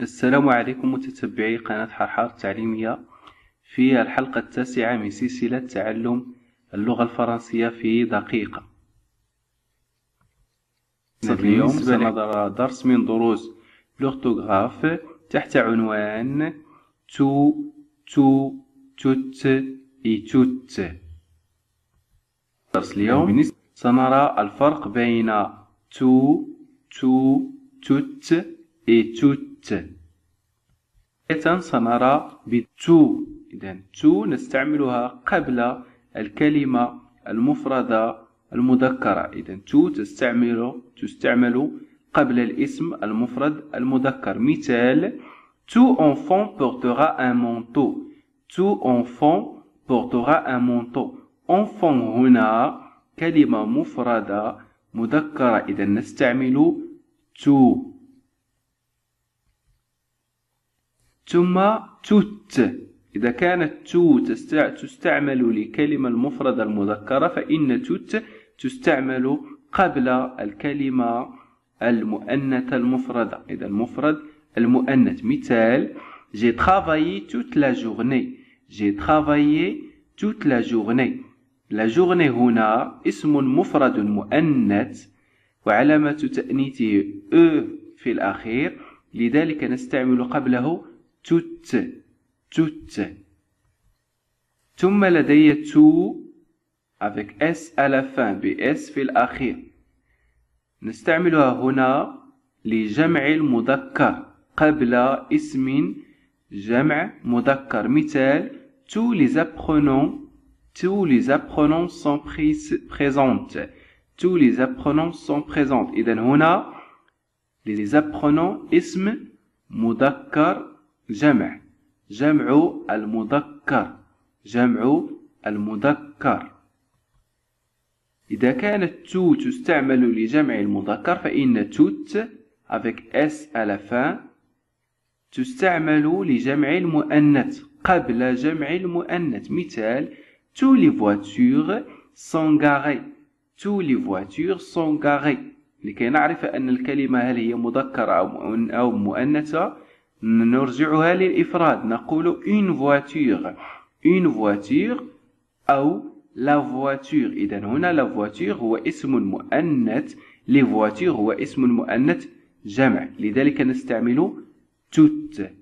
السلام عليكم متتبعي قناة حرحار التعليمية في الحلقة التاسعة من سلسلة تعلم اللغة الفرنسية في دقيقة اليوم سنضر درس من دروس لغتوغراف تحت عنوان تو تو توت اي توت درس اليوم سنرى الفرق بين تو تو توت اي توت إذا سنرى بتو إذا تو نستعملها قبل الكلمة المفردة المذكرة إذا تو تستعمل تستعمل قبل الاسم المفرد المذكر مثال تو أنفون بورتوغا أن مونتو تو أنفون portera أن مونتو أنفون هنا كلمة مفردة مذكرة إذا نستعمل تو ثم توت إذا كانت تو تستعمل لكلمة المفردة المذكرة فإن توت تستعمل قبل الكلمة المؤنثة المفردة إذا المفرد المؤنث مثال J'ai travaillé toute la journée. J'ai travaillé toute la journée. La journée هنا اسم مفرد مؤنث وعلامة تأنيته أ e في الأخير لذلك نستعمل قبله توت توت ثم لدي تو avec S à la fin بS في الأخير نستعملها هنا لجمع المذكر قبل اسم جمع مذكر مثال tous les apprenants tous les apprenants sont présentes tous les apprenants sont présentes إذا هنا les apprenants اسم مذكر جمع جمع المذكر جمع المذكر إذا كانت تو تستعمل لجمع المذكر فإن توت avec s à la fin تستعمل لجمع المؤنث قبل جمع المؤنث مثال tous les voitures sont garées tous les voitures sont garées لكي نعرف أن الكلمة هل هي مذكرة أو مؤنثة نرجعها للإفراد نقول une voiture une voiture أو la voiture إذا هنا la voiture هو اسم مؤنث les voitures هو اسم مؤنث جمع لذلك نستعمل توت